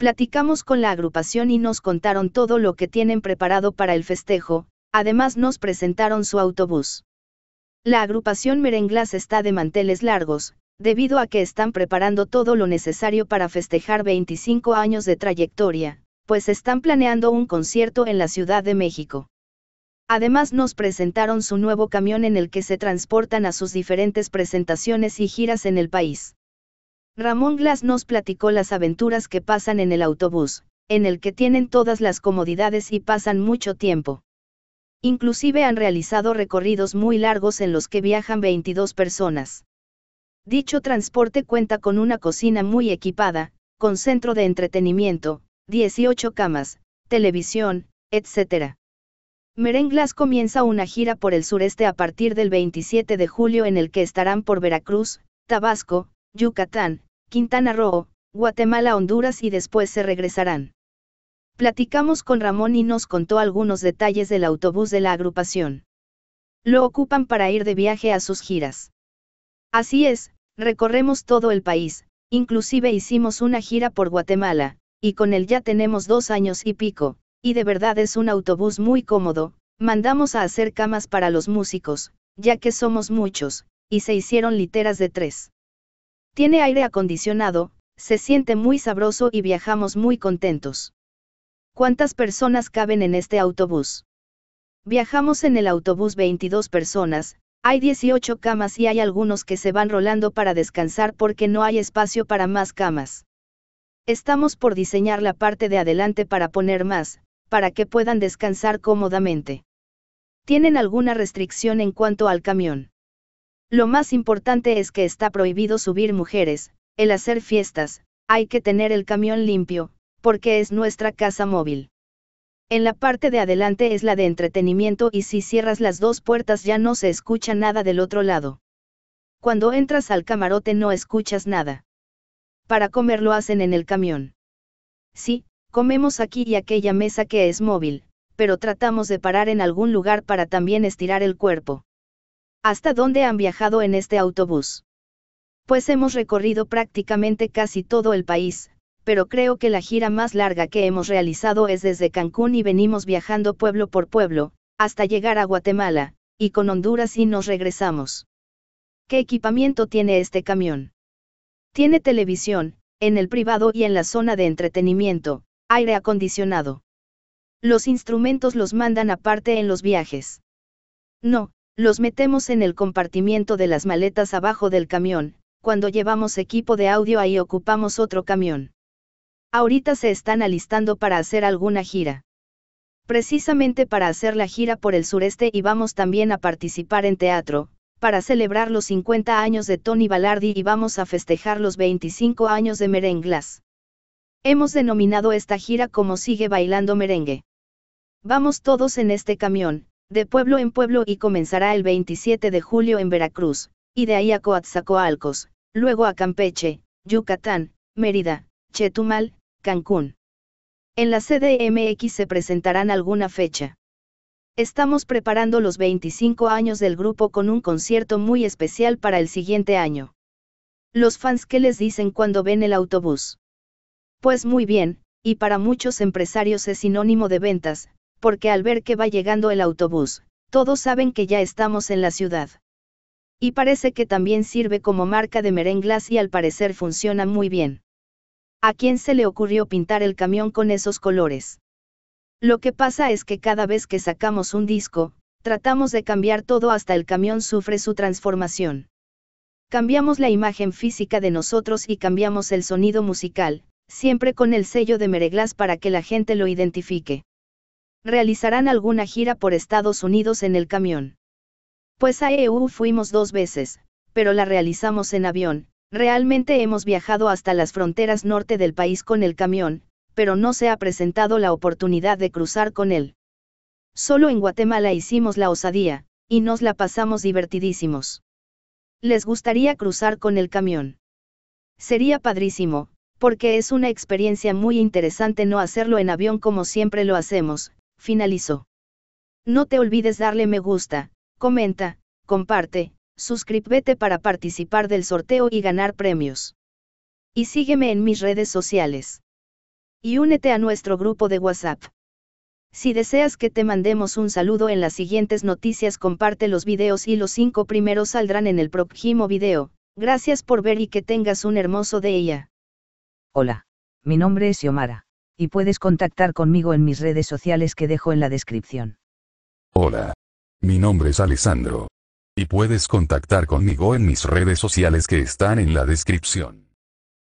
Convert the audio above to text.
Platicamos con la agrupación y nos contaron todo lo que tienen preparado para el festejo, además nos presentaron su autobús. La agrupación Merenglas está de manteles largos, debido a que están preparando todo lo necesario para festejar 25 años de trayectoria, pues están planeando un concierto en la Ciudad de México. Además nos presentaron su nuevo camión en el que se transportan a sus diferentes presentaciones y giras en el país. Ramón Glass nos platicó las aventuras que pasan en el autobús, en el que tienen todas las comodidades y pasan mucho tiempo. Inclusive han realizado recorridos muy largos en los que viajan 22 personas. Dicho transporte cuenta con una cocina muy equipada, con centro de entretenimiento, 18 camas, televisión, etc. Merenglas comienza una gira por el sureste a partir del 27 de julio en el que estarán por Veracruz, Tabasco, Yucatán, Quintana Roo, Guatemala, Honduras y después se regresarán. Platicamos con Ramón y nos contó algunos detalles del autobús de la agrupación. Lo ocupan para ir de viaje a sus giras. Así es, recorremos todo el país, inclusive hicimos una gira por Guatemala, y con él ya tenemos dos años y pico, y de verdad es un autobús muy cómodo, mandamos a hacer camas para los músicos, ya que somos muchos, y se hicieron literas de tres. Tiene aire acondicionado, se siente muy sabroso y viajamos muy contentos. ¿Cuántas personas caben en este autobús? Viajamos en el autobús 22 personas, hay 18 camas y hay algunos que se van rolando para descansar porque no hay espacio para más camas. Estamos por diseñar la parte de adelante para poner más, para que puedan descansar cómodamente. ¿Tienen alguna restricción en cuanto al camión? Lo más importante es que está prohibido subir mujeres, el hacer fiestas, hay que tener el camión limpio, porque es nuestra casa móvil. En la parte de adelante es la de entretenimiento y si cierras las dos puertas ya no se escucha nada del otro lado. Cuando entras al camarote no escuchas nada. Para comer lo hacen en el camión. Sí, comemos aquí y aquella mesa que es móvil, pero tratamos de parar en algún lugar para también estirar el cuerpo. ¿Hasta dónde han viajado en este autobús? Pues hemos recorrido prácticamente casi todo el país, pero creo que la gira más larga que hemos realizado es desde Cancún y venimos viajando pueblo por pueblo, hasta llegar a Guatemala, y con Honduras y nos regresamos. ¿Qué equipamiento tiene este camión? Tiene televisión, en el privado y en la zona de entretenimiento, aire acondicionado. Los instrumentos los mandan aparte en los viajes. No, los metemos en el compartimiento de las maletas abajo del camión, cuando llevamos equipo de audio ahí ocupamos otro camión. Ahorita se están alistando para hacer alguna gira. Precisamente para hacer la gira por el sureste y vamos también a participar en teatro, para celebrar los 50 años de Tony Ballardi y vamos a festejar los 25 años de Merenglas. Hemos denominado esta gira como Sigue Bailando Merengue. Vamos todos en este camión, de pueblo en pueblo y comenzará el 27 de julio en Veracruz, y de ahí a Coatzacoalcos, luego a Campeche, Yucatán, Mérida, Chetumal, Cancún. En la CDMX se presentarán alguna fecha. Estamos preparando los 25 años del grupo con un concierto muy especial para el siguiente año. Los fans que les dicen cuando ven el autobús. Pues muy bien, y para muchos empresarios es sinónimo de ventas, porque al ver que va llegando el autobús, todos saben que ya estamos en la ciudad. Y parece que también sirve como marca de merenglas y al parecer funciona muy bien. ¿A quién se le ocurrió pintar el camión con esos colores? Lo que pasa es que cada vez que sacamos un disco, tratamos de cambiar todo hasta el camión sufre su transformación. Cambiamos la imagen física de nosotros y cambiamos el sonido musical, siempre con el sello de merenglas para que la gente lo identifique. Realizarán alguna gira por Estados Unidos en el camión. Pues a EU fuimos dos veces, pero la realizamos en avión, realmente hemos viajado hasta las fronteras norte del país con el camión, pero no se ha presentado la oportunidad de cruzar con él. Solo en Guatemala hicimos la osadía, y nos la pasamos divertidísimos. Les gustaría cruzar con el camión. Sería padrísimo, porque es una experiencia muy interesante no hacerlo en avión como siempre lo hacemos, finalizó. No te olvides darle me gusta, comenta, comparte, suscríbete para participar del sorteo y ganar premios. Y sígueme en mis redes sociales. Y únete a nuestro grupo de WhatsApp. Si deseas que te mandemos un saludo en las siguientes noticias, comparte los videos y los cinco primeros saldrán en el próximo video. Gracias por ver y que tengas un hermoso día. Hola, mi nombre es Yomara y puedes contactar conmigo en mis redes sociales que dejo en la descripción. Hola. Mi nombre es Alessandro. Y puedes contactar conmigo en mis redes sociales que están en la descripción.